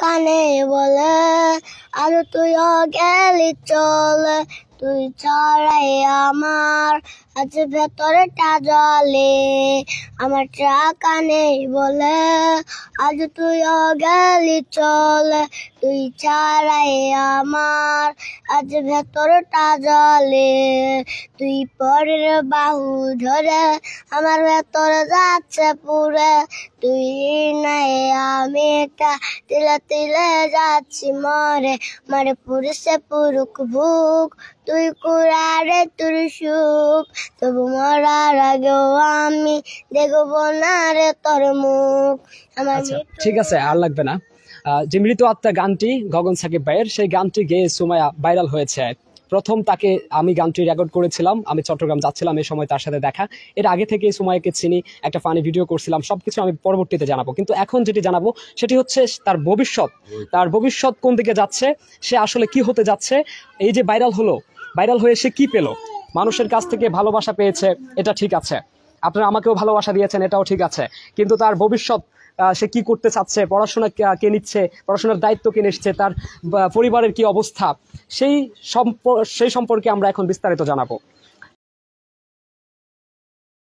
কানে বলে আর তুইও গেলি চলে তুই ছড়াই আমার আজ ভেতরটা জলে আমার টাকা নেই বলে আজ তুইও গেলি চলে তুই ছাড়াই আমার আজ ভেতরটা জলে তুই পরের বাহু ধরে আমার ভেতর যাচ্ছে পুরে তুই নাই আমি এটা তিলে তিলে যাচ্ছি মরে মারে পুরুষে পুরুক ভুক তুই কুড়ারে তুর সুখ তবু মরার আগেও আমি দেখবো না রে তোর মুখ আমার আচ্ছা, ঠিক আছে আর লাগবে না যে মৃত আত্মা গানটি গগন সাকিব ভাইয়ের সেই গানটি গেয়ে সুমায়া ভাইরাল হয়েছে প্রথম তাকে আমি গানটি রেকর্ড করেছিলাম আমি চট্টগ্রাম যাচ্ছিলাম এই সময় তার সাথে দেখা এর আগে থেকে সুমায়াকে চিনি একটা ফানি ভিডিও করছিলাম সব কিছু আমি পরবর্তীতে জানাবো কিন্তু এখন যেটি জানাবো সেটি হচ্ছে তার ভবিষ্যৎ তার ভবিষ্যৎ কোন দিকে যাচ্ছে সে আসলে কি হতে যাচ্ছে এই যে ভাইরাল হলো ভাইরাল হয়ে সে কি পেল মানুষের কাছ থেকে ভালোবাসা পেয়েছে এটা ঠিক আছে আপনারা আমাকেও ভালোবাসা দিয়েছেন এটাও ঠিক আছে কিন্তু তার ভবিষ্যৎ সে কি করতে চাচ্ছে পড়াশোনা কে নিচ্ছে পড়াশোনার দায়িত্ব কে নিচ্ছে তার পরিবারের কি অবস্থা সেই সেই সম্পর্কে আমরা এখন বিস্তারিত জানাবো